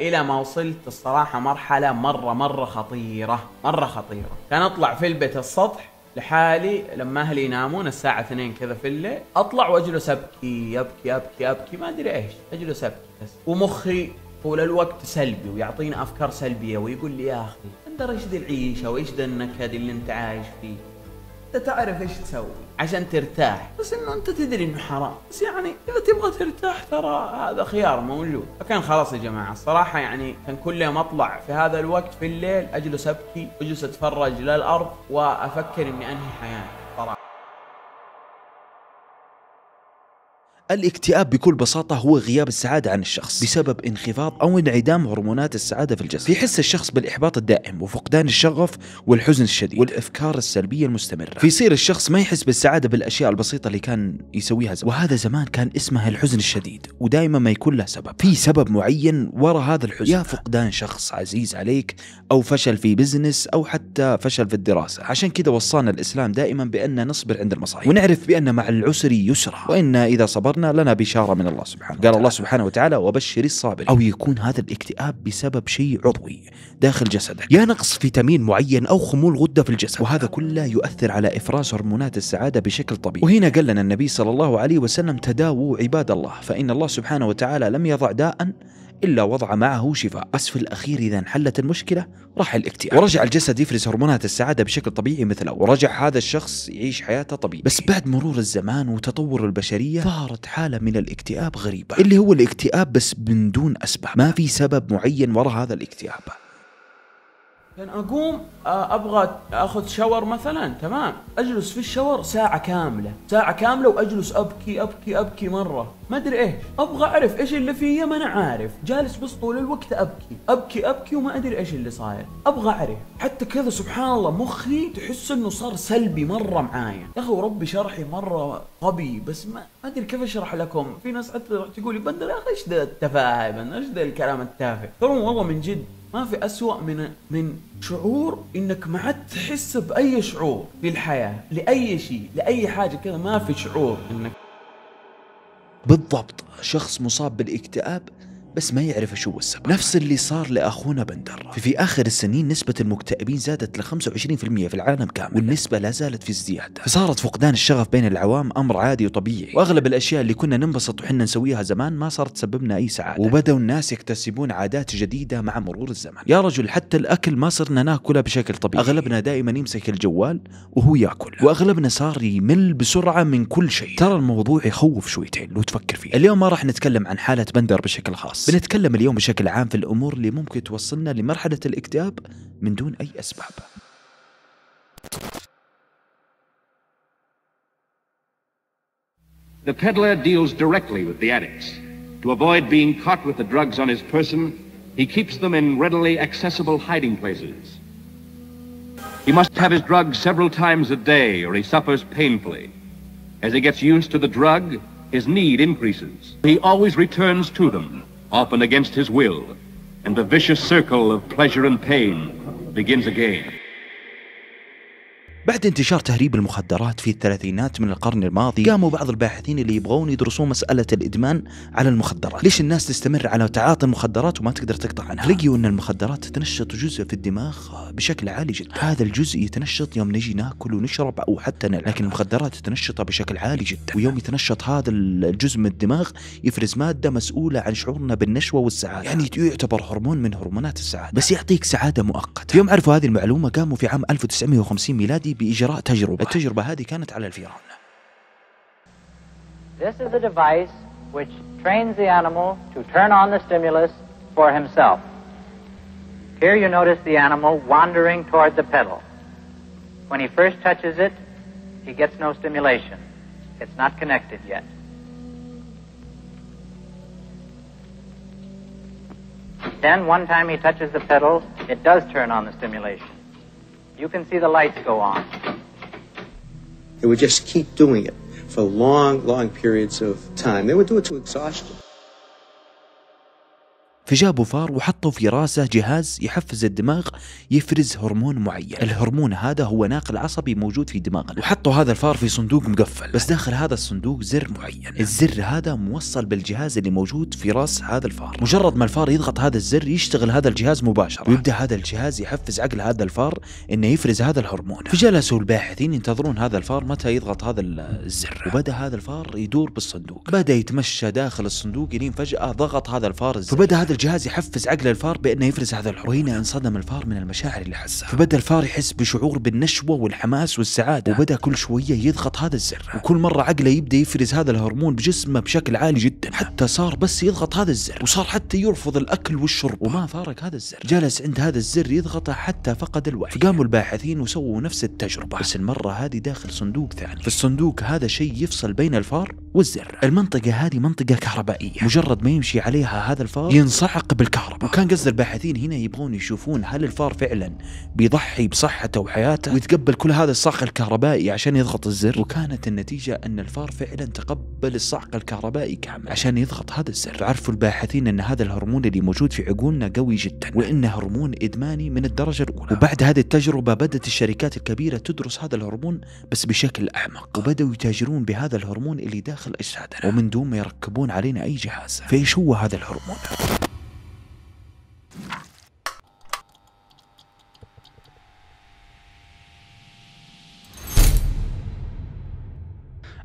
الى ما وصلت الصراحه مرحله مره مره خطيره مره خطيره كان اطلع في البيت السطح لحالي لما اهلي ينامون الساعه 2 كذا في الليل اطلع واجلس ابكي ابكي ابكي ابكي ما ادري ايش اجلس ابكي بس ومخي طول الوقت سلبي ويعطيني افكار سلبيه ويقول لي يا اخي انت ايش ذي العيشه وايش ذا النكد اللي انت عايش فيه انت تعرف ايش تسوي عشان ترتاح بس انه انت تدري انه حرام بس يعني اذا تبغى ترتاح ترى هذا خيار موجود فكان خلاص يا جماعه الصراحه يعني كان كل يوم اطلع في هذا الوقت في الليل اجلس ابكي واجلس اتفرج للارض وافكر اني انهي حياتي الاكتئاب بكل بساطة هو غياب السعادة عن الشخص بسبب انخفاض أو انعدام هرمونات السعادة في الجسد يحس الشخص بالإحباط الدائم وفقدان الشغف والحزن الشديد والأفكار السلبية المستمرة فيصير الشخص ما يحس بالسعادة بالأشياء البسيطة اللي كان يسويها زمان وهذا زمان كان اسمها الحزن الشديد ودائما ما يكون له سبب في سبب معين وراء هذا الحزن يا فقدان شخص عزيز عليك أو فشل في بزنس أو حتى فشل في الدراسة عشان كذا وصانا الإسلام دائما بأن نصبر عند المصائب ونعرف بأن مع العسر يسرا وإن إذا صبرنا صبرنا لنا بشارة من الله سبحانه قال الله سبحانه وتعالى وبشر الصابر أو يكون هذا الاكتئاب بسبب شيء عضوي داخل جسدك يا نقص فيتامين معين أو خمول غدة في الجسد وهذا كله يؤثر على إفراز هرمونات السعادة بشكل طبيعي وهنا قال لنا النبي صلى الله عليه وسلم تداووا عباد الله فإن الله سبحانه وتعالى لم يضع داء إلا وضع معه شفاء بس في الأخير إذا انحلت المشكلة راح الاكتئاب ورجع الجسد يفرز هرمونات السعادة بشكل طبيعي مثله ورجع هذا الشخص يعيش حياته طبيعي بس بعد مرور الزمان وتطور البشرية ظهرت حالة من الاكتئاب غريبة اللي هو الاكتئاب بس من دون أسباب ما في سبب معين وراء هذا الاكتئاب كان اقوم آه، ابغى اخذ شاور مثلا تمام اجلس في الشاور ساعه كامله ساعه كامله واجلس ابكي ابكي ابكي مره ما ادري ايش ابغى اعرف ايش اللي فيه ما انا عارف جالس بس طول الوقت ابكي ابكي ابكي وما ادري ايش اللي صاير ابغى اعرف حتى كذا سبحان الله مخي تحس انه صار سلبي مره معايا يا اخي وربي شرحي مره غبي بس ما ادري كيف اشرح لكم في ناس حتى تقول لي بندر يا اخي ايش ذا التفاهه ايش ذا الكلام التافه ترى والله من جد في أسوأ من من شعور انك ما عاد تحس باي شعور في الحياه لاي شيء لاي حاجه كذا ما في شعور انك بالضبط شخص مصاب بالاكتئاب بس ما يعرف شو هو السبب نفس اللي صار لأخونا بندر في آخر السنين نسبة المكتئبين زادت ل 25% في العالم كامل والنسبة لا زالت في ازدياد فصارت فقدان الشغف بين العوام أمر عادي وطبيعي وأغلب الأشياء اللي كنا ننبسط وحنا نسويها زمان ما صارت تسببنا أي سعادة وبدأوا الناس يكتسبون عادات جديدة مع مرور الزمن يا رجل حتى الأكل ما صرنا ناكله بشكل طبيعي أغلبنا دائما يمسك الجوال وهو ياكل وأغلبنا صار يمل بسرعة من كل شيء ترى الموضوع يخوف شويتين لو تفكر فيه اليوم ما راح نتكلم عن حالة بندر بشكل خاص بنتكلم اليوم بشكل عام في الأمور اللي ممكن توصلنا لمرحلة الاكتئاب من دون أي أسباب The peddler deals directly with the addicts. To avoid being caught with the drugs on his person, he keeps them in readily accessible hiding places. He must have his drugs several times a day or he suffers painfully. As he gets used to the drug, his need increases. He always returns to them often against his will, and the vicious circle of pleasure and pain begins again. بعد انتشار تهريب المخدرات في الثلاثينات من القرن الماضي قاموا بعض الباحثين اللي يبغون يدرسون مسألة الإدمان على المخدرات ليش الناس تستمر على تعاطي المخدرات وما تقدر تقطع عنها لقيوا أن المخدرات تنشط جزء في الدماغ بشكل عالي جدا هذا الجزء يتنشط يوم نجي ناكل ونشرب أو حتى نلعب لكن المخدرات تنشطها بشكل عالي جدا ويوم يتنشط هذا الجزء من الدماغ يفرز مادة مسؤولة عن شعورنا بالنشوة والسعادة يعني يعتبر هرمون من هرمونات السعادة بس يعطيك سعادة مؤقتة يوم عرفوا هذه المعلومة قاموا في عام 1950 ميلادي بإجراء تجربة التجربة هذه كانت على الفيران This is a device which trains the animal to turn on the stimulus for himself. Here you notice the animal wandering toward the pedal. When he first touches it, he gets no stimulation. It's not connected yet. Then, one time he touches the pedal, it does turn on the stimulation. You can see the lights go on. They would just keep doing it for long, long periods of time. They would do it to exhaustion. فجابوا فار وحطوا في راسه جهاز يحفز الدماغ يفرز هرمون معين الهرمون هذا هو ناقل عصبي موجود في دماغنا وحطوا هذا الفار في صندوق مقفل بس داخل هذا الصندوق زر معين الزر هذا موصل بالجهاز اللي موجود في راس هذا الفار مجرد ما الفار يضغط هذا الزر يشتغل هذا الجهاز مباشره ويبدا هذا الجهاز يحفز عقل هذا الفار انه يفرز هذا الهرمون فجلسوا الباحثين ينتظرون هذا الفار متى يضغط هذا الزر وبدا هذا الفار يدور بالصندوق بدا يتمشى داخل الصندوق لين فجاه ضغط هذا الفار الزر فبدا هذا الجهاز يحفز عقل الفار بأنه يفرز هذا الحضور وهنا انصدم الفار من المشاعر اللي حسها فبدأ الفار يحس بشعور بالنشوة والحماس والسعادة وبدأ كل شوية يضغط هذا الزر وكل مرة عقله يبدأ يفرز هذا الهرمون بجسمه بشكل عالي جدا نعم. حتى صار بس يضغط هذا الزر وصار حتى يرفض الأكل والشرب وما فارق هذا الزر جلس عند هذا الزر يضغطه حتى فقد الوعي فقاموا الباحثين وسووا نفس التجربة بس المرة هذه داخل صندوق ثاني في الصندوق هذا شيء يفصل بين الفار والزر المنطقة هذه منطقة كهربائية مجرد ما يمشي عليها هذا الفار ينصاع صعق بالكهرباء وكان قصد الباحثين هنا يبغون يشوفون هل الفار فعلا بيضحي بصحته وحياته ويتقبل كل هذا الصعق الكهربائي عشان يضغط الزر وكانت النتيجة أن الفار فعلا تقبل الصعق الكهربائي كامل عشان يضغط هذا الزر عرفوا الباحثين أن هذا الهرمون اللي موجود في عقولنا قوي جدا وأنه هرمون إدماني من الدرجة الأولى وبعد هذه التجربة بدأت الشركات الكبيرة تدرس هذا الهرمون بس بشكل أعمق وبدأوا يتاجرون بهذا الهرمون اللي داخل أجسادنا ومن دون ما يركبون علينا أي جهاز فإيش هو هذا الهرمون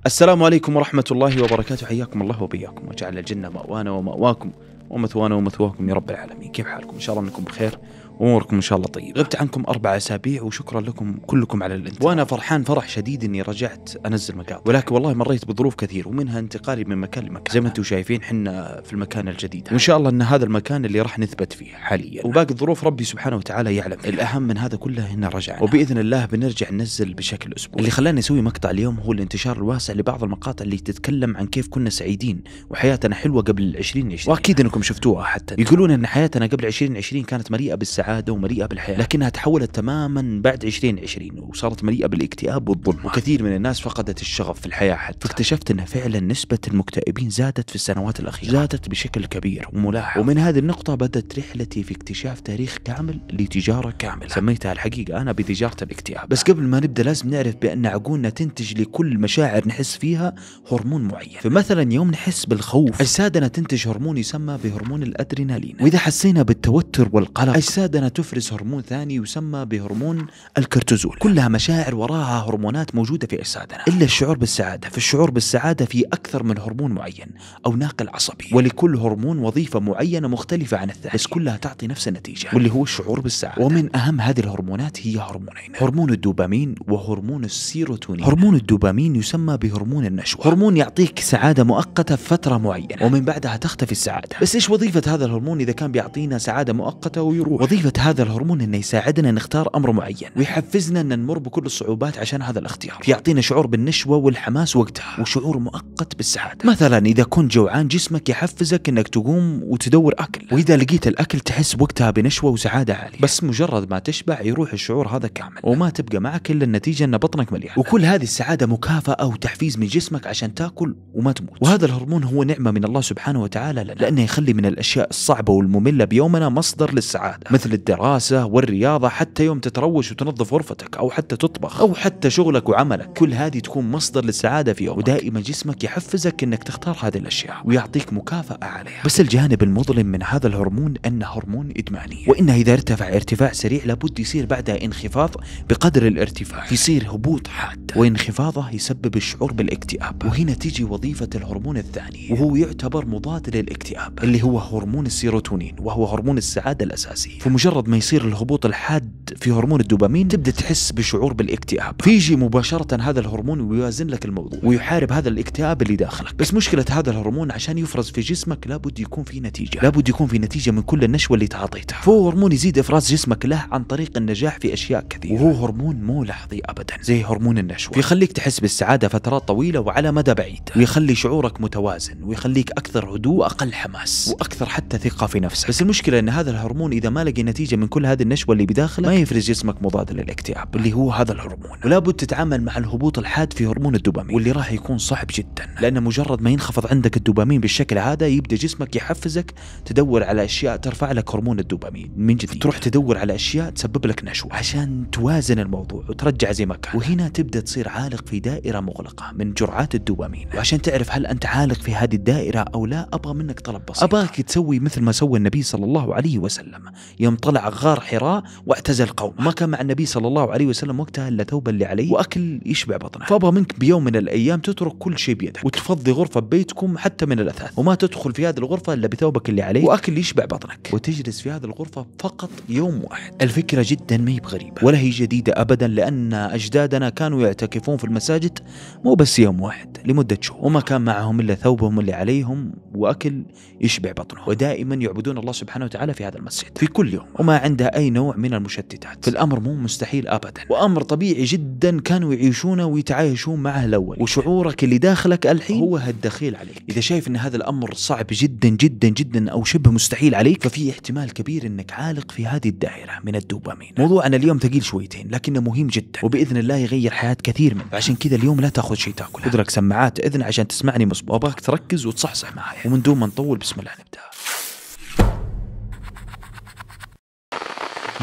السلام عليكم ورحمة الله وبركاته حياكم الله وبياكم وجعل الجنة مأوانا ومأواكم ومثوانا ومثواكم يا رب العالمين كيف حالكم إن شاء الله أنكم بخير اموركم ان شاء الله طيبه غبت عنكم اربع اسابيع وشكرا لكم كلكم على الانتظار وانا فرحان فرح شديد اني رجعت انزل مقاطع ولكن والله مريت بظروف كثير ومنها انتقالي من مكان لمكان زي ما انتم شايفين حنا في المكان الجديد وان شاء الله ان هذا المكان اللي راح نثبت فيه حاليا وباقي الظروف ربي سبحانه وتعالى يعلم الاهم من هذا كله ان رجعنا وباذن الله بنرجع ننزل بشكل اسبوعي اللي خلاني اسوي مقطع اليوم هو الانتشار الواسع لبعض المقاطع اللي تتكلم عن كيف كنا سعيدين وحياتنا حلوه قبل 2020 واكيد انكم شفتوها حتى يقولون ان حياتنا قبل 2020 كانت مليئه بالسعاده السعادة ومليئة بالحياة لكنها تحولت تماما بعد 2020 وصارت مليئة بالاكتئاب والظلم وكثير من الناس فقدت الشغف في الحياة حتى فاكتشفت أن فعلا نسبة المكتئبين زادت في السنوات الأخيرة زادت بشكل كبير وملاحظ ومن هذه النقطة بدأت رحلتي في اكتشاف تاريخ كامل لتجارة كاملة سميتها الحقيقة أنا بتجارة الاكتئاب بس قبل ما نبدأ لازم نعرف بأن عقولنا تنتج لكل مشاعر نحس فيها هرمون معين فمثلا يوم نحس بالخوف أجسادنا تنتج هرمون يسمى بهرمون الأدرينالين وإذا حسينا بالتوتر والقلق أجساد المعدنة تفرز هرمون ثاني يسمى بهرمون الكورتيزول كلها مشاعر وراها هرمونات موجودة في أجسادنا إلا الشعور بالسعادة فالشعور بالسعادة في أكثر من هرمون معين أو ناقل عصبي ولكل هرمون وظيفة معينة مختلفة عن الثاني بس كلها تعطي نفس النتيجة واللي هو الشعور بالسعادة ومن أهم هذه الهرمونات هي هرمونين هرمون الدوبامين وهرمون السيروتونين هرمون الدوبامين يسمى بهرمون النشوة هرمون يعطيك سعادة مؤقتة فترة معينة ومن بعدها تختفي السعادة بس إيش وظيفة هذا الهرمون إذا كان بيعطينا سعادة مؤقتة ويروح وظيفة وظيفة هذا الهرمون انه يساعدنا نختار امر معين ويحفزنا ان نمر بكل الصعوبات عشان هذا الاختيار يعطينا شعور بالنشوة والحماس وقتها وشعور مؤقت بالسعادة مثلا اذا كنت جوعان جسمك يحفزك انك تقوم وتدور اكل واذا لقيت الاكل تحس وقتها بنشوة وسعادة عالية بس مجرد ما تشبع يروح الشعور هذا كامل وما تبقى معك الا النتيجة ان بطنك مليان وكل هذه السعادة مكافأة وتحفيز من جسمك عشان تاكل وما تموت وهذا الهرمون هو نعمة من الله سبحانه وتعالى لنا لانه يخلي من الاشياء الصعبة والمملة بيومنا مصدر للسعادة مثل للدراسة والرياضة حتى يوم تتروش وتنظف غرفتك أو حتى تطبخ أو حتى شغلك وعملك كل هذه تكون مصدر للسعادة في يومك ودائما جسمك يحفزك أنك تختار هذه الأشياء ويعطيك مكافأة عليها بس الجانب المظلم من هذا الهرمون أنه هرمون إدماني وإنه إذا ارتفع ارتفاع سريع لابد يصير بعدها انخفاض بقدر الارتفاع يصير هبوط حاد وانخفاضه يسبب الشعور بالاكتئاب وهنا تيجي وظيفة الهرمون الثاني وهو يعتبر مضاد للاكتئاب اللي هو هرمون السيروتونين وهو هرمون السعادة الأساسي مجرد ما يصير الهبوط الحاد في هرمون الدوبامين تبدا تحس بشعور بالاكتئاب فيجي مباشره هذا الهرمون ويوازن لك الموضوع ويحارب هذا الاكتئاب اللي داخلك بس مشكله هذا الهرمون عشان يفرز في جسمك لابد يكون في نتيجه لابد يكون في نتيجه من كل النشوه اللي تعاطيتها فهو هرمون يزيد افراز جسمك له عن طريق النجاح في اشياء كثيره وهو هرمون مو لحظي ابدا زي هرمون النشوه يخليك تحس بالسعاده فترات طويله وعلى مدى بعيد ويخلي شعورك متوازن ويخليك اكثر هدوء اقل حماس واكثر حتى ثقه في نفسك بس المشكله ان هذا الهرمون اذا ما لقي نتيجه من كل هذه النشوه اللي بداخلك ما يفرز جسمك مضاد للاكتئاب اللي هو هذا الهرمون ولا بد تتعامل مع الهبوط الحاد في هرمون الدوبامين واللي راح يكون صعب جدا لان مجرد ما ينخفض عندك الدوبامين بالشكل هذا يبدا جسمك يحفزك تدور على اشياء ترفع لك هرمون الدوبامين من جديد تروح تدور على اشياء تسبب لك نشوه عشان توازن الموضوع وترجع زي ما كان وهنا تبدا تصير عالق في دائره مغلقه من جرعات الدوبامين وعشان تعرف هل انت عالق في هذه الدائره او لا ابغى منك طلب بسيط ابغاك تسوي مثل ما سوى النبي صلى الله عليه وسلم يوم طلع غار حراء واعتزل قوم ما كان مع النبي صلى الله عليه وسلم وقتها الا توبه اللي عليه واكل يشبع بطنه فابغى منك بيوم من الايام تترك كل شيء بيدك وتفضي غرفه ببيتكم حتى من الاثاث وما تدخل في هذه الغرفه الا بثوبك اللي عليه واكل يشبع بطنك وتجلس في هذه الغرفه فقط يوم واحد الفكره جدا ما هي بغريبه ولا هي جديده ابدا لان اجدادنا كانوا يعتكفون في المساجد مو بس يوم واحد لمده شهور وما كان معهم الا ثوبهم اللي عليهم واكل يشبع بطنهم ودائما يعبدون الله سبحانه وتعالى في هذا المسجد في كل يوم وما عندها أي نوع من المشتتات فالأمر مو مستحيل أبدا وأمر طبيعي جدا كانوا يعيشونه ويتعايشون معه الأول وشعورك اللي داخلك الحين هو هالدخيل عليك إذا شايف أن هذا الأمر صعب جدا جدا جدا أو شبه مستحيل عليك ففي احتمال كبير أنك عالق في هذه الدائرة من الدوبامين موضوعنا اليوم ثقيل شويتين لكنه مهم جدا وبإذن الله يغير حياة كثير منك عشان كذا اليوم لا تاخذ شيء تاكله خذ لك سماعات إذن عشان تسمعني مصب وأبغاك تركز وتصحصح معايا ومن دون ما نطول بسم الله نبدأ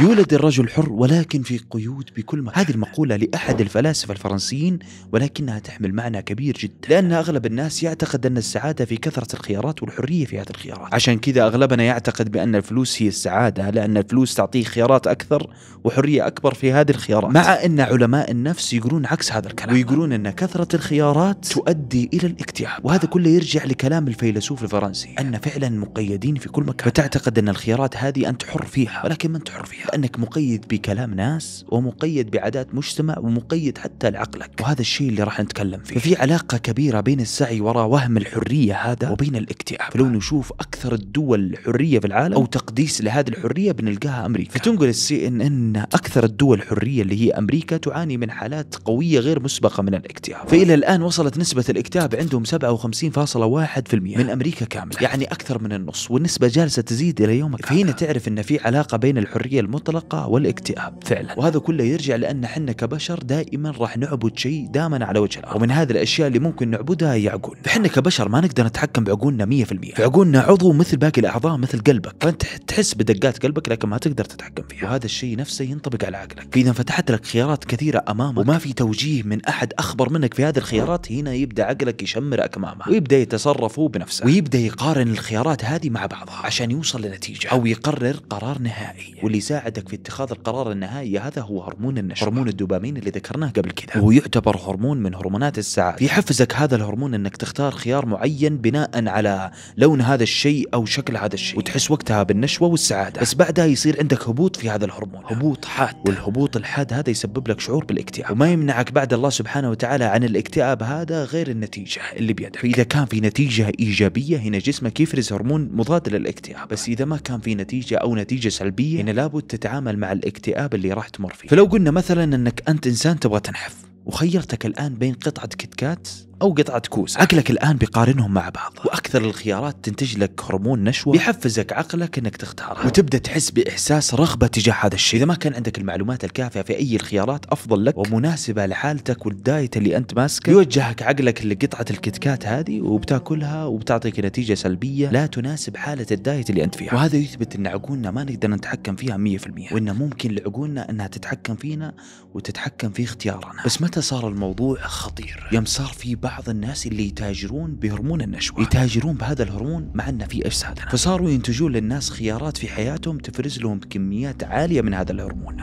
يولد الرجل حر ولكن في قيود بكل ما هذه المقولة لأحد الفلاسفة الفرنسيين ولكنها تحمل معنى كبير جدا لأن أغلب الناس يعتقد أن السعادة في كثرة الخيارات والحرية في هذه الخيارات عشان كذا أغلبنا يعتقد بأن الفلوس هي السعادة لأن الفلوس تعطيه خيارات أكثر وحرية أكبر في هذه الخيارات مع أن علماء النفس يقولون عكس هذا الكلام ويقولون أن كثرة الخيارات تؤدي إلى الاكتئاب وهذا كله يرجع لكلام الفيلسوف الفرنسي أن فعلا مقيدين في كل مكان فتعتقد أن الخيارات هذه أنت حر فيها ولكن ما أنت حر فيها كأنك مقيد بكلام ناس ومقيد بعادات مجتمع ومقيد حتى لعقلك وهذا الشيء اللي راح نتكلم فيه ففي علاقة كبيرة بين السعي وراء وهم الحرية هذا وبين الاكتئاب فلو نشوف أكثر الدول حرية في العالم أو تقديس لهذه الحرية بنلقاها أمريكا فتنقل السي إن إن أكثر الدول حرية اللي هي أمريكا تعاني من حالات قوية غير مسبقة من الاكتئاب فإلى الآن وصلت نسبة الاكتئاب عندهم 57.1% من أمريكا كاملة يعني أكثر من النص والنسبة جالسة تزيد إلى يومك فهنا تعرف أن في علاقة بين الحرية المطلقة المطلقة والاكتئاب فعلا وهذا كله يرجع لأن حنا كبشر دائما راح نعبد شيء دائما على وجه الأرض ومن هذه الأشياء اللي ممكن نعبدها هي عقول فحنا كبشر ما نقدر نتحكم بعقولنا 100% فعقولنا عضو مثل باقي الأعضاء مثل قلبك فأنت تحس بدقات قلبك لكن ما تقدر تتحكم فيها وهذا الشيء نفسه ينطبق على عقلك فإذا فتحت لك خيارات كثيرة أمامك وما في توجيه من أحد أخبر منك في هذه الخيارات هنا يبدأ عقلك يشمر أكمامه ويبدأ يتصرف هو بنفسه ويبدأ يقارن الخيارات هذه مع بعضها عشان يوصل لنتيجة أو يقرر قرار نهائي واللي يساعدك في اتخاذ القرار النهائي هذا هو هرمون النشوة هرمون الدوبامين اللي ذكرناه قبل كذا وهو يعتبر هرمون من هرمونات السعادة يحفزك هذا الهرمون انك تختار خيار معين بناء على لون هذا الشيء او شكل هذا الشيء وتحس وقتها بالنشوة والسعادة بس بعدها يصير عندك هبوط في هذا الهرمون هبوط حاد والهبوط الحاد هذا يسبب لك شعور بالاكتئاب وما يمنعك بعد الله سبحانه وتعالى عن الاكتئاب هذا غير النتيجة اللي بيدك فإذا كان في نتيجة إيجابية هنا جسمك يفرز هرمون مضاد للاكتئاب بس إذا ما كان في نتيجة أو نتيجة سلبية هنا لابد تتعامل مع الاكتئاب اللي راح تمر فيه فلو قلنا مثلا انك انت انسان تبغى تنحف وخيرتك الان بين قطعه كتكات أو قطعة كوس عقلك الآن بيقارنهم مع بعض وأكثر الخيارات تنتج لك هرمون نشوة بيحفزك عقلك أنك تختارها وتبدأ تحس بإحساس رغبة تجاه هذا الشيء إذا ما كان عندك المعلومات الكافية في أي الخيارات أفضل لك ومناسبة لحالتك والدايت اللي أنت ماسكه يوجهك عقلك لقطعة الكتكات هذه وبتاكلها وبتعطيك نتيجة سلبية لا تناسب حالة الدايت اللي أنت فيها وهذا يثبت أن عقولنا ما نقدر نتحكم فيها 100% وأنه ممكن لعقولنا أنها تتحكم فينا وتتحكم في اختيارنا بس متى صار الموضوع خطير يوم صار في بعض الناس اللي يتاجرون بهرمون النشوة يتاجرون بهذا الهرمون مع أنه في أجسادنا فصاروا ينتجون للناس خيارات في حياتهم تفرز لهم كميات عالية من هذا الهرمون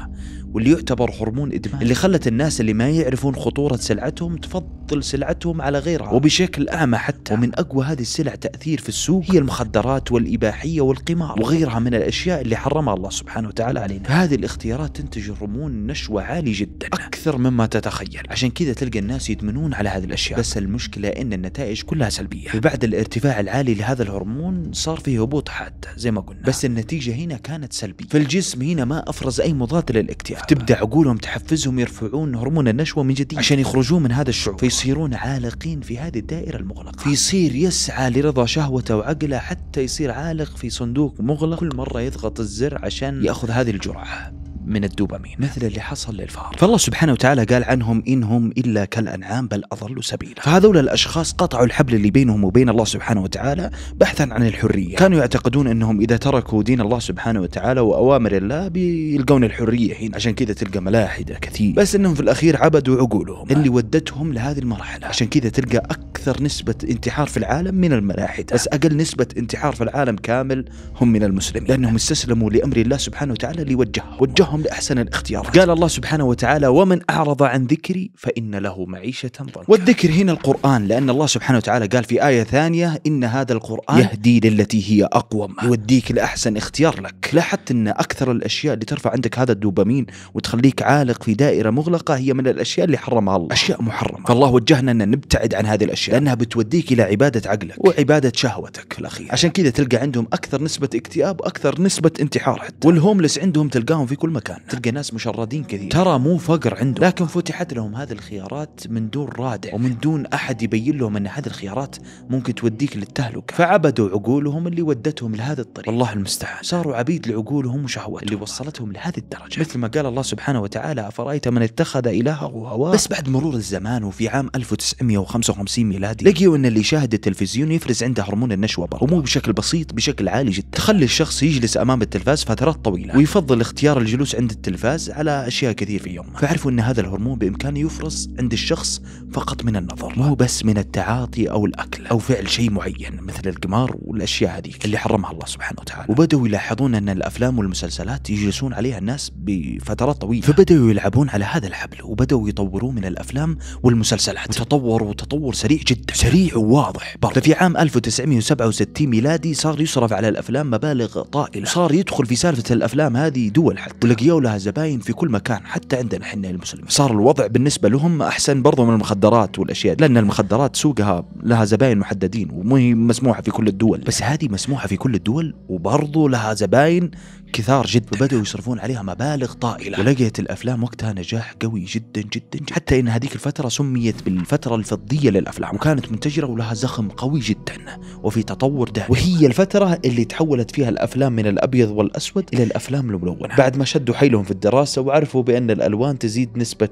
واللي يعتبر هرمون ادمان اللي خلت الناس اللي ما يعرفون خطوره سلعتهم تفضل سلعتهم على غيرها وبشكل اعمى حتى ومن اقوى هذه السلع تاثير في السوق هي المخدرات والاباحيه والقمار وغيرها من الاشياء اللي حرمها الله سبحانه وتعالى علينا هذه الاختيارات تنتج هرمون نشوه عالي جدا اكثر مما تتخيل عشان كذا تلقى الناس يدمنون على هذه الاشياء بس المشكله ان النتائج كلها سلبيه وبعد الارتفاع العالي لهذا الهرمون صار فيه هبوط حاد زي ما قلنا بس النتيجه هنا كانت سلبيه فالجسم هنا ما افرز اي مضاد للاكتئاب تبدا عقولهم تحفزهم يرفعون هرمون النشوه من جديد عشان يخرجون من هذا الشعور فيصيرون عالقين في هذه الدائره المغلقه فيصير يسعى لرضا شهوته وعقله حتى يصير عالق في صندوق مغلق كل مره يضغط الزر عشان ياخذ هذه الجرعه من الدوبامين مثل اللي حصل للفار فالله سبحانه وتعالى قال عنهم إنهم إلا كالأنعام بل أضلوا سبيلا فهذول الأشخاص قطعوا الحبل اللي بينهم وبين الله سبحانه وتعالى بحثا عن الحرية كانوا يعتقدون أنهم إذا تركوا دين الله سبحانه وتعالى وأوامر الله بيلقون الحرية هنا عشان كذا تلقى ملاحدة كثير بس أنهم في الأخير عبدوا عقولهم اللي ودتهم لهذه المرحلة عشان كذا تلقى أكثر نسبة انتحار في العالم من الملاحدة بس أقل نسبة انتحار في العالم كامل هم من المسلمين لأنهم استسلموا لأمر الله سبحانه وتعالى اللي وجههم وجههم واختارهم لأحسن الاختيارات قال الله سبحانه وتعالى ومن أعرض عن ذكري فإن له معيشة ضنكا والذكر هنا القرآن لأن الله سبحانه وتعالى قال في آية ثانية إن هذا القرآن يهدي للتي هي أقوم يوديك لأحسن اختيار لك لاحظت أن أكثر الأشياء اللي ترفع عندك هذا الدوبامين وتخليك عالق في دائرة مغلقة هي من الأشياء اللي حرمها الله أشياء محرمة فالله وجهنا أن نبتعد عن هذه الأشياء لأنها بتوديك إلى عبادة عقلك وعبادة شهوتك الأخير عشان كذا تلقى عندهم أكثر نسبة اكتئاب وأكثر نسبة انتحار حتى والهوملس عندهم تلقاهم في كل مكان مكان تلقى ناس مشردين كثير ترى مو فقر عندهم لكن فتحت لهم هذه الخيارات من دون رادع ومن دون أحد يبين لهم أن هذه الخيارات ممكن توديك للتهلكة فعبدوا عقولهم اللي ودتهم لهذا الطريق والله المستعان صاروا عبيد لعقولهم وشهوتهم اللي وصلتهم لهذه الدرجة مثل ما قال الله سبحانه وتعالى أفرأيت من اتخذ إلهه هواه بس بعد مرور الزمان وفي عام 1955 ميلادي لقيوا أن اللي يشاهد التلفزيون يفرز عنده هرمون النشوة برضه ومو بشكل بسيط بشكل عالي جدا تخلي الشخص يجلس أمام التلفاز فترات طويلة ويفضل اختيار الجلوس عند التلفاز على أشياء كثير في يومه فعرفوا أن هذا الهرمون بإمكانه يفرز عند الشخص فقط من النظر مو بس من التعاطي أو الأكل أو فعل شيء معين مثل القمار والأشياء هذيك اللي حرمها الله سبحانه وتعالى وبدأوا يلاحظون أن الأفلام والمسلسلات يجلسون عليها الناس بفترات طويلة فبدأوا يلعبون على هذا الحبل وبدأوا يطورون من الأفلام والمسلسلات وتطوروا تطور سريع جدا سريع وواضح برضه ففي عام 1967 ميلادي صار يصرف على الأفلام مبالغ طائلة صار يدخل في سالفة الأفلام هذه دول حتى تركيا لها زباين في كل مكان حتى عندنا احنا المسلمين صار الوضع بالنسبه لهم احسن برضو من المخدرات والاشياء لان المخدرات سوقها لها زباين محددين ومو مسموحه في كل الدول بس هذه مسموحه في كل الدول وبرضو لها زباين كثار جدا وبدأوا يصرفون عليها مبالغ طائلة ولقيت الأفلام وقتها نجاح قوي جدا جدا, جدا. حتى إن هذيك الفترة سميت بالفترة الفضية للأفلام وكانت منتجرة ولها زخم قوي جدا وفي تطور دهري وهي الفترة اللي تحولت فيها الأفلام من الأبيض والأسود إلى الأفلام الملونة بعد ما شدوا حيلهم في الدراسة وعرفوا بأن الألوان تزيد نسبة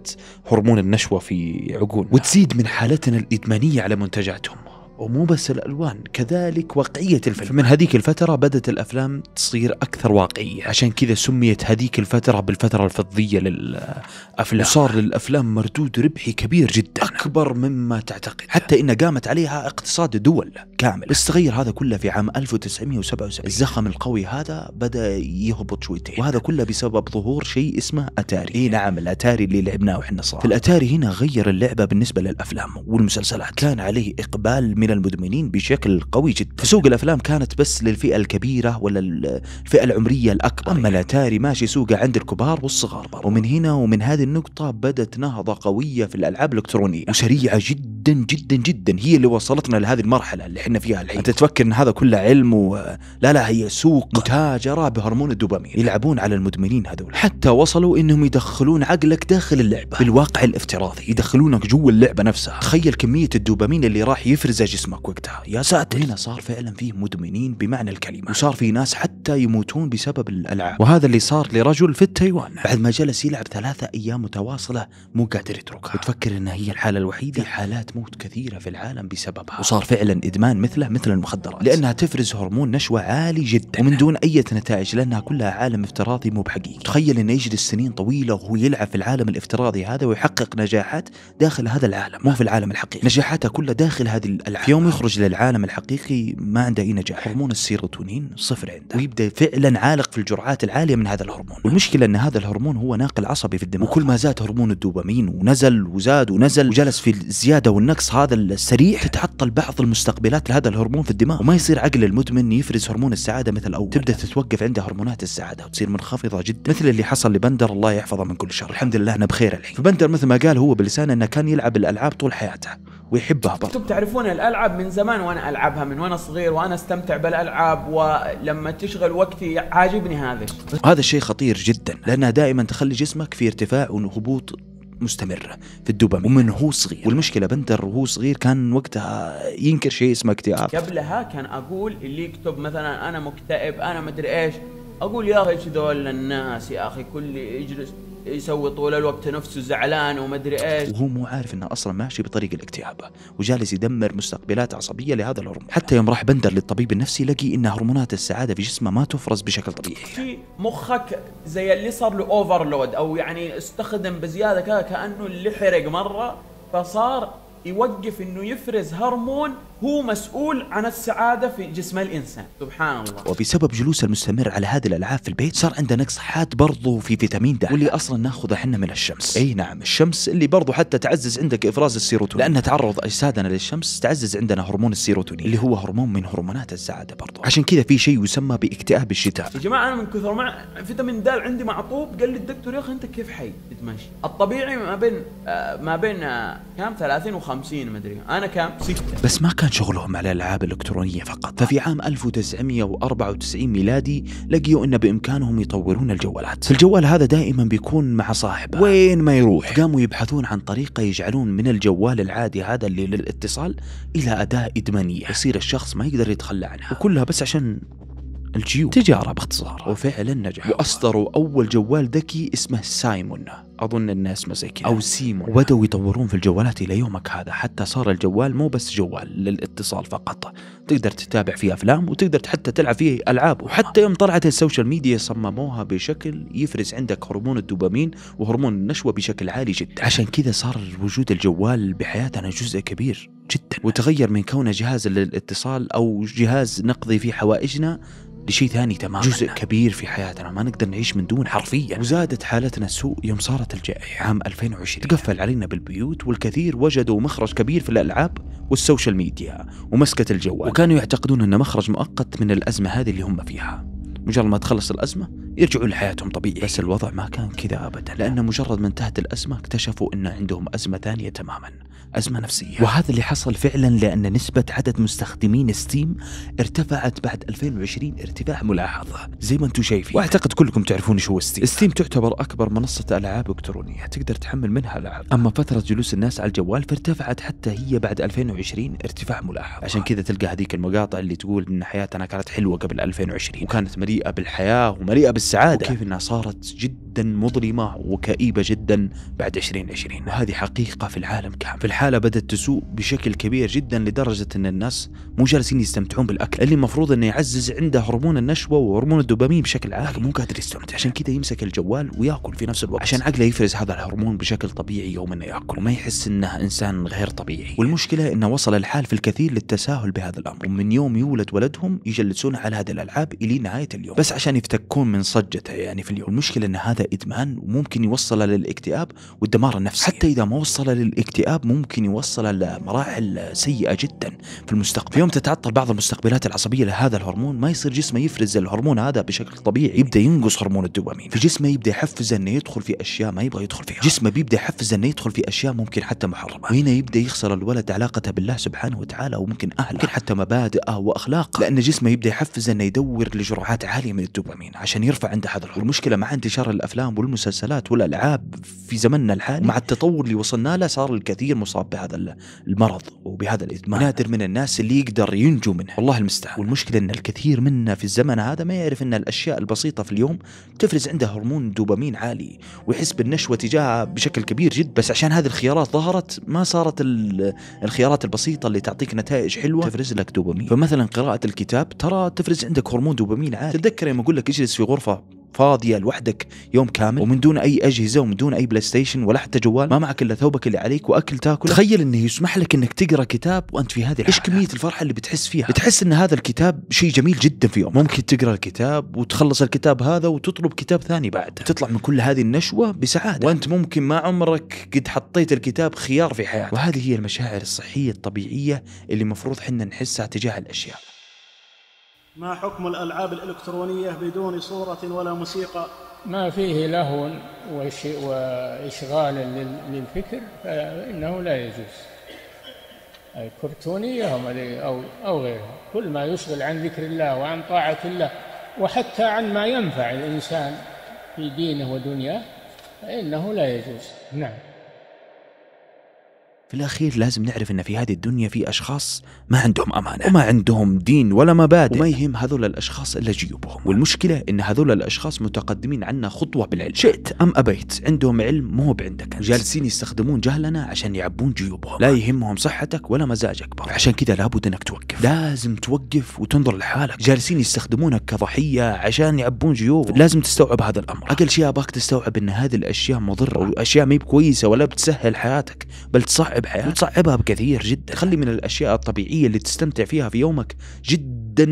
هرمون النشوة في عقولنا وتزيد من حالتنا الإدمانية على منتجاتهم ومو بس الالوان كذلك واقعيه الفيلم فمن هذيك الفتره بدات الافلام تصير اكثر واقعيه عشان كذا سميت هذيك الفتره بالفتره الفضيه للافلام وصار للافلام مردود ربحي كبير جدا اكبر مما تعتقد حتى ان قامت عليها اقتصاد دول كامل بس تغير هذا كله في عام 1977 الزخم القوي هذا بدا يهبط شويتين وهذا كله بسبب ظهور شيء اسمه اتاري اي نعم الاتاري اللي لعبناه واحنا صغار الاتاري هنا غير اللعبه بالنسبه للافلام والمسلسلات كان عليه اقبال من المدمنين بشكل قوي جدا فسوق الافلام كانت بس للفئه الكبيره ولا الفئه العمريه الاكبر اما أيوة. الاتاري ماشي سوقه عند الكبار والصغار برضه. ومن هنا ومن هذه النقطه بدت نهضه قويه في الالعاب الالكترونيه وسريعه جدا جدا جدا هي اللي وصلتنا لهذه المرحله اللي احنا فيها الحين انت تفكر ان هذا كله علم و... لا لا هي سوق متاجره بهرمون الدوبامين يلعبون على المدمنين هذول حتى وصلوا انهم يدخلون عقلك داخل اللعبه بالواقع الافتراضي يدخلونك جوا اللعبه نفسها تخيل كميه الدوبامين اللي راح يفرزه جسمك وقتها يا ساتر هنا صار فعلا فيه مدمنين بمعنى الكلمة وصار في ناس حتى يموتون بسبب الألعاب وهذا اللي صار لرجل في تايوان بعد ما جلس يلعب ثلاثة أيام متواصلة مو قادر يتركها وتفكر أنها هي الحالة الوحيدة في حالات موت كثيرة في العالم بسببها وصار فعلا إدمان مثله مثل المخدرات لأنها تفرز هرمون نشوة عالي جدا ومن دون أي نتائج لأنها كلها عالم افتراضي مو بحقيقي تخيل أنه يجلس سنين طويلة وهو يلعب في العالم الافتراضي هذا ويحقق نجاحات داخل هذا العالم مو في العالم الحقيقي نجاحاته كلها داخل هذه الألعاب في يوم يخرج للعالم الحقيقي ما عنده اي نجاح هرمون السيروتونين صفر عنده ويبدا فعلا عالق في الجرعات العاليه من هذا الهرمون والمشكله ان هذا الهرمون هو ناقل عصبي في الدماغ وكل ما زاد هرمون الدوبامين ونزل وزاد ونزل وجلس في الزياده والنقص هذا السريع تتعطل بعض المستقبلات لهذا الهرمون في الدماغ وما يصير عقل المدمن يفرز هرمون السعاده مثل اول تبدا تتوقف عنده هرمونات السعاده وتصير منخفضه جدا مثل اللي حصل لبندر الله يحفظه من كل شر الحمد لله انا بخير الحين فبندر مثل ما قال هو بلسانه انه كان يلعب الالعاب طول حياته ويحبها برضه انتم تعرفون الالعاب من زمان وانا العبها من وانا صغير وانا استمتع بالالعاب ولما تشغل وقتي عاجبني هذا هذا الشيء خطير جدا لانها دائما تخلي جسمك في ارتفاع وهبوط مستمرة في الدوبامين ومن هو صغير والمشكلة بندر وهو صغير كان وقتها ينكر شيء اسمه اكتئاب قبلها كان أقول اللي يكتب مثلا أنا مكتئب أنا مدري إيش أقول يا أخي إيش ذول الناس يا أخي كل يجلس يسوي طول الوقت نفسه زعلان وما ادري ايش وهو مو عارف انه اصلا ماشي بطريق الاكتئاب وجالس يدمر مستقبلات عصبيه لهذا الهرمون حتى يوم راح بندر للطبيب النفسي لقي ان هرمونات السعاده في جسمه ما تفرز بشكل طبيعي في مخك زي اللي صار له اوفرلود او يعني استخدم بزياده كذا كانه اللي حرق مره فصار يوقف انه يفرز هرمون هو مسؤول عن السعاده في جسم الانسان سبحان الله وبسبب جلوس المستمر على هذه الالعاب في البيت صار عنده نقص حاد برضه في فيتامين د واللي اصلا ناخذه احنا من الشمس اي نعم الشمس اللي برضه حتى تعزز عندك افراز السيروتونين لان تعرض اجسادنا للشمس تعزز عندنا هرمون السيروتونين اللي هو هرمون من هرمونات السعاده برضه عشان كذا في شيء يسمى باكتئاب الشتاء يا جماعه انا من كثر ما فيتامين د عندي معطوب قال لي الدكتور يا اخي انت كيف حي قلت الطبيعي ما بين آه، ما بين آه، كم 30 و 50 مدري انا كم ستة بس ما كان شغلهم على الالعاب الالكترونيه فقط ففي عام 1994 ميلادي لقيوا ان بامكانهم يطورون الجوالات الجوال هذا دائما بيكون مع صاحبه وين ما يروح قاموا يبحثون عن طريقه يجعلون من الجوال العادي هذا اللي للاتصال الى اداه ادمانيه يصير الشخص ما يقدر يتخلى عنها وكلها بس عشان الجيوب تجارة باختصار وفعلا نجح وأصدروا أول جوال ذكي اسمه سايمون أظن الناس مزيكي أو سيمون وبدأوا يطورون في الجوالات إلى يومك هذا حتى صار الجوال مو بس جوال للاتصال فقط تقدر تتابع فيه أفلام وتقدر حتى تلعب فيه ألعاب وحتى يوم طلعت السوشيال ميديا صمموها بشكل يفرز عندك هرمون الدوبامين وهرمون النشوة بشكل عالي جدا عشان كذا صار وجود الجوال بحياتنا جزء كبير جدا وتغير من كونه جهاز للاتصال او جهاز نقضي فيه حوائجنا لشيء ثاني تماما جزء كبير في حياتنا ما نقدر نعيش من دون حرفيا وزادت حالتنا السوء يوم صارت الجائحة عام 2020 تقفل علينا بالبيوت والكثير وجدوا مخرج كبير في الألعاب والسوشيال ميديا ومسكة الجوال وكانوا يعتقدون أنه مخرج مؤقت من الأزمة هذه اللي هم فيها مجرد ما تخلص الأزمة يرجعون لحياتهم طبيعي بس الوضع ما كان كذا أبدا لأن مجرد ما انتهت الأزمة اكتشفوا أن عندهم أزمة ثانية تماما أزمة نفسية وهذا اللي حصل فعلا لأن نسبة عدد مستخدمين ستيم ارتفعت بعد 2020 ارتفاع ملاحظة زي ما انتم شايفين واعتقد كلكم تعرفون شو ستيم ستيم تعتبر اكبر منصه العاب الكترونيه تقدر تحمل منها العاب اما فتره جلوس الناس على الجوال فارتفعت حتى هي بعد 2020 ارتفاع ملاحظ عشان كذا تلقى هذيك المقاطع اللي تقول ان حياتنا كانت حلوه قبل 2020 وكانت مليئه بالحياه ومليئه بالسعاده وكيف انها صارت جدا مظلمه وكئيبه جدا بعد 2020 وهذه حقيقه في العالم كامل في الحالة بدأت تسوء بشكل كبير جدا لدرجة أن الناس مو جالسين يستمتعون بالأكل اللي المفروض أنه يعزز عنده هرمون النشوة وهرمون الدوبامين بشكل عالي لكن مو قادر يستمتع عشان كذا يمسك الجوال وياكل في نفس الوقت عشان عقله يفرز هذا الهرمون بشكل طبيعي يوم أنه ياكل وما يحس أنه إنسان غير طبيعي والمشكلة أنه وصل الحال في الكثير للتساهل بهذا الأمر ومن يوم يولد ولدهم يجلسونه على هذه الألعاب إلى نهاية اليوم بس عشان يفتكون من صجته يعني في اليوم المشكلة أن هذا إدمان وممكن يوصله للاكتئاب والدمار النفسي حتى إذا ما وصل للاكتئاب ممكن ممكن يوصله لمراحل سيئة جدا في المستقبل يوم تتعطل بعض المستقبلات العصبية لهذا الهرمون ما يصير جسمه يفرز الهرمون هذا بشكل طبيعي يبدأ ينقص هرمون الدوبامين فجسمه يبدأ يحفزه انه يدخل في اشياء ما يبغى يدخل فيها جسمه بيبدأ يحفزه انه يدخل في اشياء ممكن حتى محرمة وهنا يبدأ يخسر الولد علاقته بالله سبحانه وتعالى وممكن اهله ممكن حتى مبادئه واخلاقه لان جسمه يبدأ يحفزه انه يدور لجرعات عالية من الدوبامين عشان يرفع عنده هذا الهرمون المشكلة مع انتشار الافلام والمسلسلات والالعاب في زمننا الحالي مع التطور اللي وصلنا له صار الكثير مصاب يصاب بهذا المرض وبهذا الادمان نادر من الناس اللي يقدر ينجو منه والله المستعان والمشكله ان الكثير منا في الزمن هذا ما يعرف ان الاشياء البسيطه في اليوم تفرز عنده هرمون دوبامين عالي ويحس بالنشوه تجاهها بشكل كبير جدا بس عشان هذه الخيارات ظهرت ما صارت الخيارات البسيطه اللي تعطيك نتائج حلوه تفرز لك دوبامين فمثلا قراءه الكتاب ترى تفرز عندك هرمون دوبامين عالي تتذكر يوم اقول لك اجلس في غرفه فاضيه لوحدك يوم كامل ومن دون اي اجهزه ومن دون اي بلاي ستيشن ولا حتى جوال ما معك الا ثوبك اللي عليك واكل تاكل تخيل انه يسمح لك انك تقرا كتاب وانت في هذه الحاله ايش كميه الفرحه اللي بتحس فيها بتحس ان هذا الكتاب شيء جميل جدا في يوم ممكن تقرا الكتاب وتخلص الكتاب هذا وتطلب كتاب ثاني بعد تطلع من كل هذه النشوه بسعاده وانت ممكن ما عمرك قد حطيت الكتاب خيار في حياتك وهذه هي المشاعر الصحيه الطبيعيه اللي المفروض حنا نحسها تجاه الاشياء ما حكم الألعاب الإلكترونية بدون صورة ولا موسيقى ما فيه لهو وإشغال للفكر فإنه لا يجوز الكرتونية أو أو غيرها كل ما يشغل عن ذكر الله وعن طاعة الله وحتى عن ما ينفع الإنسان في دينه ودنياه فإنه لا يجوز نعم في الأخير لازم نعرف أن في هذه الدنيا في أشخاص ما عندهم أمانة وما عندهم دين ولا مبادئ وما يهم هذول الأشخاص إلا جيوبهم والمشكلة أن هذول الأشخاص متقدمين عنا خطوة بالعلم شئت أم أبيت عندهم علم مو بعندك جالسين يستخدمون جهلنا عشان يعبون جيوبهم لا يهمهم صحتك ولا مزاجك برضه عشان كذا لابد أنك توقف لازم توقف وتنظر لحالك جالسين يستخدمونك كضحية عشان يعبون جيوبهم لازم تستوعب هذا الأمر أقل شيء أباك تستوعب أن هذه الأشياء مضرة وأشياء ما كويسة ولا بتسهل حياتك بل تصعب حياتك وتصعبها بكثير جدا خلي من الأشياء الطبيعية اللي تستمتع فيها في يومك جدا جدا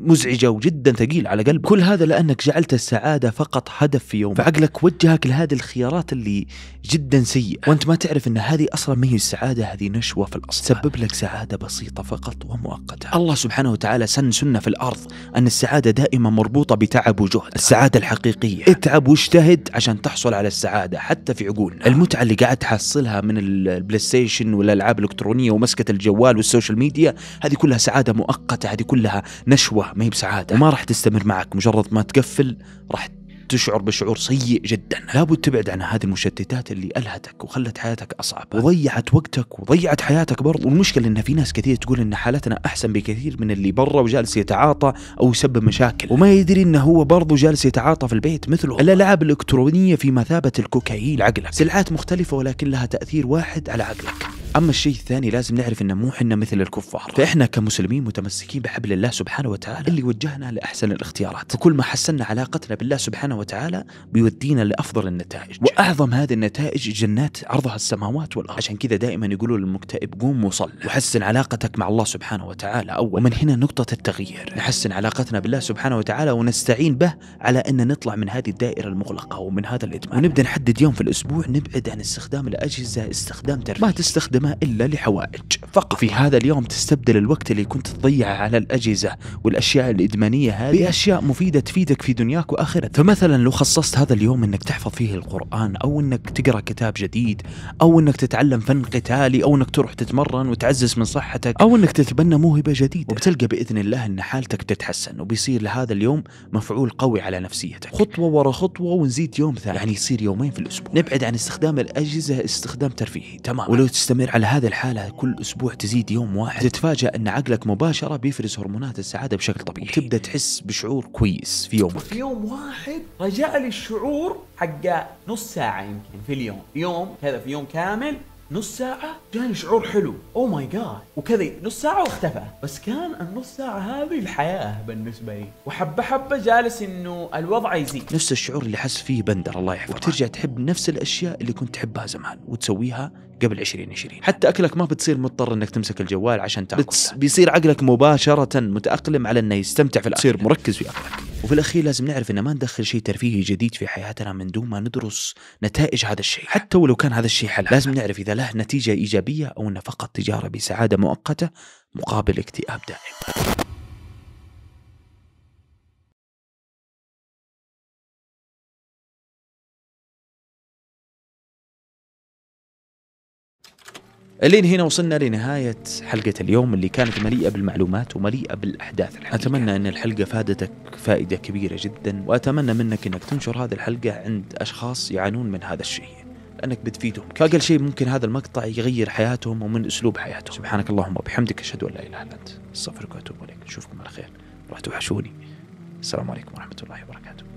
مزعجه وجدا ثقيل على قلبك كل هذا لانك جعلت السعاده فقط هدف في يومك فعقلك وجهك لهذه الخيارات اللي جدا سيئه وانت ما تعرف ان هذه اصلا ما هي السعاده هذه نشوه في الاصل تسبب لك سعاده بسيطه فقط ومؤقته الله سبحانه وتعالى سن سنه في الارض ان السعاده دائما مربوطه بتعب وجهد السعاده الحقيقيه اتعب واجتهد عشان تحصل على السعاده حتى في عقولنا المتعه اللي قاعد تحصلها من البلاي ستيشن والالعاب الالكترونيه ومسكه الجوال والسوشيال ميديا هذه كلها سعاده مؤقته السعادة هذه كلها نشوة ما هي بسعادة وما راح تستمر معك مجرد ما تقفل راح تشعر بشعور سيء جدا لابد تبعد عن هذه المشتتات اللي ألهتك وخلت حياتك أصعب وضيعت وقتك وضيعت حياتك برضه والمشكلة إن في ناس كثير تقول إن حالتنا أحسن بكثير من اللي برا وجالس يتعاطى أو يسبب مشاكل وما يدري إنه هو برضه جالس يتعاطى في البيت مثله الألعاب الإلكترونية في مثابة الكوكايين عقلك سلعات مختلفة ولكن لها تأثير واحد على عقلك اما الشيء الثاني لازم نعرف انه مو حنا مثل الكفار فاحنا كمسلمين متمسكين بحبل الله سبحانه وتعالى اللي وجهنا لاحسن الاختيارات فكل ما حسنا علاقتنا بالله سبحانه وتعالى بيودينا لافضل النتائج واعظم هذه النتائج جنات عرضها السماوات والارض عشان كذا دائما يقولوا للمكتئب قوم وصل وحسن علاقتك مع الله سبحانه وتعالى اول ومن هنا نقطه التغيير نحسن علاقتنا بالله سبحانه وتعالى ونستعين به على ان نطلع من هذه الدائره المغلقه ومن هذا الادمان ونبدا نحدد يوم في الاسبوع نبعد عن استخدام الاجهزه استخدام ترفيه ما تستخدم مستخدمة إلا لحوائج فقط في هذا اليوم تستبدل الوقت اللي كنت تضيعه على الأجهزة والأشياء الإدمانية هذه بأشياء مفيدة تفيدك في دنياك وآخرتك فمثلا لو خصصت هذا اليوم أنك تحفظ فيه القرآن أو أنك تقرأ كتاب جديد أو أنك تتعلم فن قتالي أو أنك تروح تتمرن وتعزز من صحتك أو أنك تتبنى موهبة جديدة وبتلقى بإذن الله أن حالتك تتحسن وبيصير لهذا اليوم مفعول قوي على نفسيتك خطوة ورا خطوة ونزيد يوم ثاني يعني يصير يومين في الأسبوع نبعد عن استخدام الأجهزة استخدام ترفيهي تمام ولو تستمر على هذه الحالة كل أسبوع تزيد يوم واحد تتفاجأ أن عقلك مباشرة بيفرز هرمونات السعادة بشكل طبيعي تبدأ تحس بشعور كويس في يومك في يوم واحد رجع لي الشعور حق نص ساعة يمكن في اليوم يوم كذا في يوم كامل نص ساعة جاني شعور حلو، او ماي جاد، وكذا نص ساعة واختفى، بس كان النص ساعة هذه الحياة بالنسبة لي، وحبة حبة جالس انه الوضع يزيد. نفس الشعور اللي حس فيه بندر الله يحفظه، وترجع تحب نفس الاشياء اللي كنت تحبها زمان وتسويها قبل 2020 حتى اكلك ما بتصير مضطر انك تمسك الجوال عشان تاكل بتس... بيصير عقلك مباشره متاقلم على انه يستمتع في الاكل بتصير مركز في اكلك وفي الاخير لازم نعرف ان ما ندخل شيء ترفيهي جديد في حياتنا من دون ما ندرس نتائج هذا الشيء حتى ولو كان هذا الشيء حلال لازم نعرف اذا له نتيجه ايجابيه او انه فقط تجاره بسعاده مؤقته مقابل اكتئاب دائم لين هنا وصلنا لنهاية حلقة اليوم اللي كانت مليئة بالمعلومات ومليئة بالأحداث الحقيقة. أتمنى أن الحلقة فادتك فائدة كبيرة جدا وأتمنى منك أنك تنشر هذه الحلقة عند أشخاص يعانون من هذا الشيء لأنك بتفيدهم فاقل شيء ممكن هذا المقطع يغير حياتهم ومن أسلوب حياتهم سبحانك اللهم وبحمدك أشهد أن لا إله إلا أنت أستغفرك وأتوب إليك نشوفكم على خير راح توحشوني السلام عليكم ورحمة الله وبركاته